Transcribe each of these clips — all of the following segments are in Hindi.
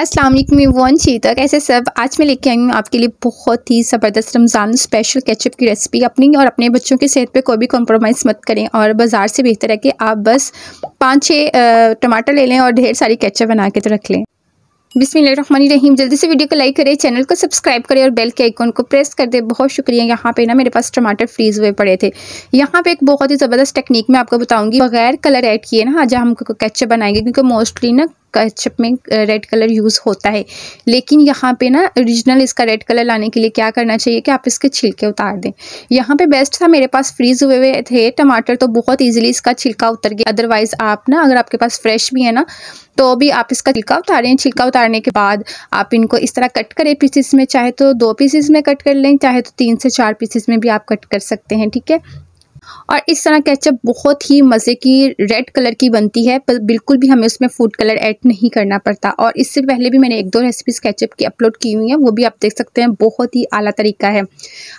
अस्सलाम वालेकुम वन शीता कैसे सब आज मैं लेके आई हूँ आपके लिए बहुत ही ज़बरदस्त रमज़ान स्पेशल केचप की रेसिपी अपनी और अपने बच्चों की सेहत पे कोई भी कॉम्प्रोमाइज़ मत करें और बाज़ार से बेहतर है कि आप बस पाँच छः टमाटर ले लें और ढेर सारी केचप बना के तो रख लें रहीम जल्दी से वीडियो को लाइक करें चैनल को सब्सक्राइब करें और बेल के आइकॉन को प्रेस कर दें बहुत शुक्रिया यहाँ पे ना मेरे पास टमाटर फ्रीज हुए पड़े थे यहाँ पे एक बहुत ही ज़बरदस्त टेक्निक मैं आपको बताऊंगी बगैर कलर ऐड किए ना आज हम कैचअप बनाएंगे क्योंकि मोस्टली ना कच्छप में रेड कलर यूज़ होता है लेकिन यहाँ पे ना ओरिजिनल इसका रेड कलर लाने के लिए क्या करना चाहिए कि आप इसके छिलके उतार दें यहाँ पे बेस्ट था मेरे पास फ्रीज हुए हुए थे टमाटर तो बहुत ईजिली इसका छिलका उतर गया अदरवाइज़ आप ना अगर आपके पास फ्रेश भी है ना तो भी आप इसका छिलका उतारें छिलका उतारने के बाद आप इनको इस तरह कट करें पीसीस में चाहे तो दो पीसीस में कट कर लें चाहे तो तीन से चार पीसीस में भी आप कट कर सकते हैं ठीक है और इस तरह केचप बहुत ही मज़े की रेड कलर की बनती है पर बिल्कुल भी हमें उसमें फूड कलर ऐड नहीं करना पड़ता और इससे पहले भी मैंने एक दो रेसिपीज़ केचप की अपलोड की हुई हैं वो भी आप देख सकते हैं बहुत ही आला तरीका है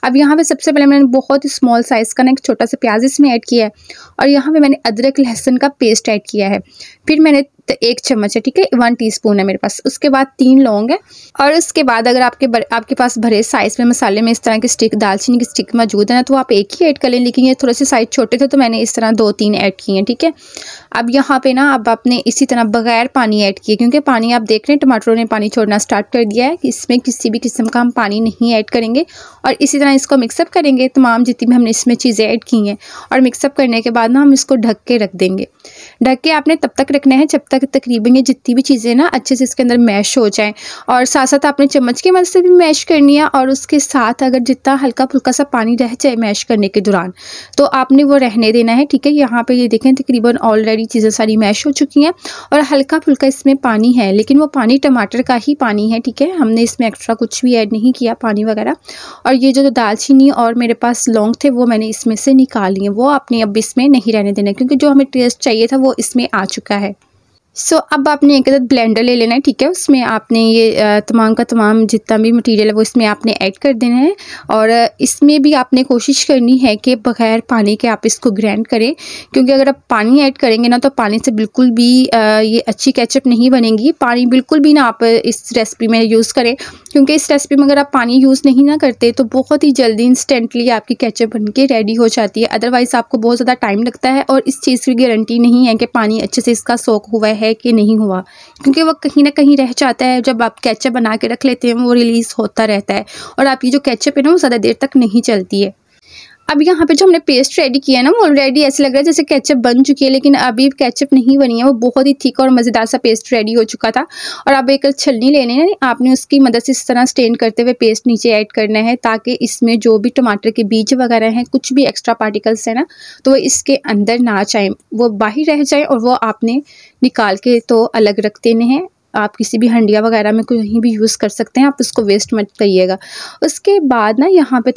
अब यहाँ पर सबसे पहले मैंने बहुत ही स्मॉल साइज़ का ना एक छोटा सा प्याज इसमें ऐड किया है और यहाँ पर मैंने अदरक लहसुन का पेस्ट ऐड किया है फिर मैंने तो एक चम्मच है ठीक है वन टीस्पून है मेरे पास उसके बाद तीन लौंग है और उसके बाद अगर आपके बर, आपके पास भरे साइज़ में मसाले में इस तरह के स्टिक दालचीनी की स्टिक मौजूद है ना तो आप एक ही ऐड कर लें लेकिन ये थोड़े से साइज़ छोटे थे तो मैंने इस तरह दो तीन ऐड किए हैं ठीक है अब यहाँ पे ना अब आपने इसी तरह बगैर पानी ऐड किए क्योंकि पानी आप देख रहे हैं टमाटरों ने पानी छोड़ना स्टार्ट कर दिया है इसमें किसी भी किस्म का हम पानी नहीं ऐड करेंगे और इसी तरह इसको मिक्सअप करेंगे तमाम जितनी भी हमने इसमें चीज़ें ऐड की हैं और मिक्सअप करने के बाद ना हम इसको ढक के रख देंगे ढक के आपने तब तक रखना है जब तक तक तकरीबन ये जितनी भी चीज़ें ना अच्छे से इसके अंदर मैश हो जाएँ और साथ साथ आपने चम्मच की मदद से भी मैश करनी है और उसके साथ अगर जितना हल्का फुल्का सा पानी रह जाए मैश करने के दौरान तो आपने वो रहने देना है ठीक है यहाँ पर ये देखें तकरीबन ऑलरेडी चीज़ें सारी मैश हो चुकी हैं और हल्का फुल्का इसमें पानी है लेकिन वो पानी टमाटर का ही पानी है ठीक है हमने इसमें एक्स्ट्रा कुछ भी ऐड नहीं किया पानी वगैरह और ये जो दालचीनी और मेरे पास लौंग थे वो मैंने इसमें से निकाल लिए वो आपने अब इसमें नहीं रहने देना क्योंकि जो हमें टेस्ट चाहिए था वो इसमें आ चुका है सो so, अब आपने एक अदद ब्लेंडर ले लेना है ठीक है उसमें आपने ये तमाम का तमाम जितना भी मटेरियल है वो इसमें आपने ऐड कर देना है और इसमें भी आपने कोशिश करनी है कि बगैर पानी के आप इसको ग्रैंड करें क्योंकि अगर आप पानी ऐड करेंगे ना तो पानी से बिल्कुल भी ये अच्छी कैचअप नहीं बनेगी पानी बिल्कुल भी ना आप इस रेसिपी में यूज़ करें क्योंकि इस रेसिपी में अगर आप पानी यूज़ नहीं ना करते तो बहुत ही जल्दी इंस्टेंटली आपकी कैचअप बन के रेडी हो जाती है अदरवाइज़ आपको बहुत ज़्यादा टाइम लगता है और इस चीज़ की गारंटी नहीं है कि पानी अच्छे से इसका सोख हुआ है है कि नहीं हुआ क्योंकि वो कहीं ना कहीं रह जाता है जब आप कैचअप बना के रख लेते हैं वो रिलीज़ होता रहता है और आपकी जो कैचअप है ना वो ज़्यादा देर तक नहीं चलती है अब यहाँ पे जो हमने पेस्ट रेडी किया है ना वो ऑलरेडी ऐसे लग रहा है जैसे केचप बन चुकी है लेकिन अभी केचप नहीं बनी है वो बहुत ही थिक और मज़ेदार सा पेस्ट रेडी हो चुका था और अब एक छलनी लेने है आपने उसकी मदद से इस तरह स्टेन करते हुए पेस्ट नीचे ऐड करना है ताकि इसमें जो भी टमाटर के बीज वगैरह हैं कुछ भी एक्स्ट्रा पार्टिकल्स हैं ना तो वो इसके अंदर ना जाएँ वो बाहर रह जाए और वो आपने निकाल के तो अलग रख देने हैं आप किसी भी हंडिया वगैरह में कहीं भी यूज़ कर सकते हैं आप उसको वेस्ट मत करिएगा उसके बाद ना यहाँ पे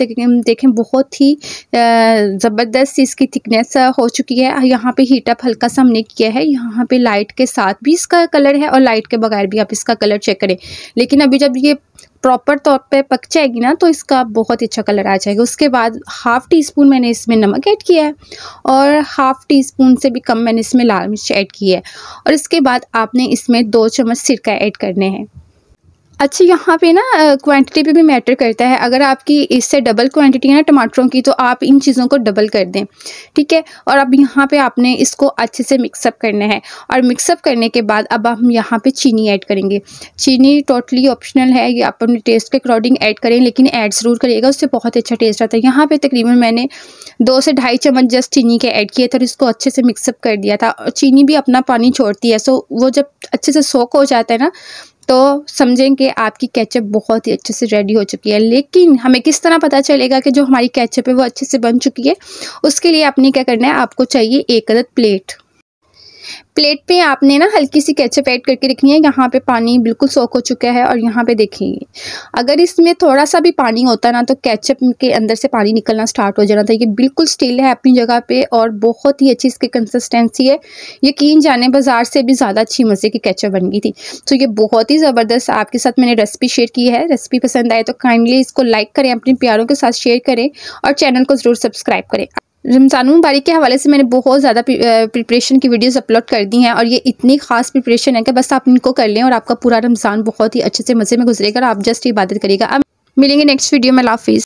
देखें बहुत ही ज़बरदस्त इसकी थिकनेस हो चुकी है यहाँ पे हीटअप हल्का सा हमने किया है यहाँ पे लाइट के साथ भी इसका कलर है और लाइट के बगैर भी आप इसका कलर चेक करें लेकिन अभी जब ये प्रॉपर तौर पे पक जाएगी ना तो इसका बहुत अच्छा कलर आ जाएगा उसके बाद हाफ़ टी स्पून मैंने इसमें नमक ऐड किया है और हाफ़ टी स्पून से भी कम मैंने इसमें लाल मिर्च ऐड की है और इसके बाद आपने इसमें दो चम्मच सिरका ऐड करने हैं अच्छा यहाँ पे ना क्वांटिटी पे भी मैटर करता है अगर आपकी इससे डबल क्वांटिटी है ना टमाटरों की तो आप इन चीज़ों को डबल कर दें ठीक है और अब यहाँ पे आपने इसको अच्छे से मिक्सअप करना है और मिक्सअप करने के बाद अब हम यहाँ पे चीनी ऐड करेंगे चीनी टोटली ऑप्शनल है ये आप अपने टेस्ट के अकॉर्डिंग ऐड करें लेकिन ऐड ज़रूर करिएगा उससे बहुत अच्छा टेस्ट आता है यहाँ पर तकरीबन मैंने दो से ढाई चम्मच जस्ट चीनी के ऐड किए थे और इसको अच्छे से मिक्सअप कर दिया था और चीनी भी अपना पानी छोड़ती है सो वो जब अच्छे से सोक हो जाता है ना तो समझें कि आपकी कैचअप बहुत ही अच्छे से रेडी हो चुकी है लेकिन हमें किस तरह पता चलेगा कि जो हमारी कैचअप है वो अच्छे से बन चुकी है उसके लिए आपने क्या करना है आपको चाहिए एक अदद प्लेट प्लेट पे आपने ना हल्की सी केचप ऐड करके रखनी है यहाँ पे पानी बिल्कुल सोख हो चुका है और यहाँ पे देखिए अगर इसमें थोड़ा सा भी पानी होता ना तो केचप के अंदर से पानी निकलना स्टार्ट हो जाना था ये बिल्कुल स्टील है अपनी जगह पे और बहुत ही अच्छी इसकी कंसिस्टेंसी है यकीन जाने बाज़ार से भी ज़्यादा अच्छी मज़े की कैचअप बन गई थी तो ये बहुत ही ज़बरदस्त आपके साथ मैंने रेसिपी शेयर की है रेसिपी पसंद आए तो काइंडली इसको लाइक करें अपने प्यारों के साथ शेयर करें और चैनल को ज़रूर सब्सक्राइब करें रमज़ान बारी के हवाले से मैंने बहुत ज़्यादा प्रिपरेशन की वीडियोस अपलोड कर दी हैं और ये इतनी खास प्रिपरेशन है कि बस आप इनको कर लें और आपका पूरा रमज़ान बहुत ही अच्छे से मज़े में गुजरेगा और आप जस्ट इबादत करिएगा अब मिलेंगे नेक्स्ट वीडियो में लाफिज़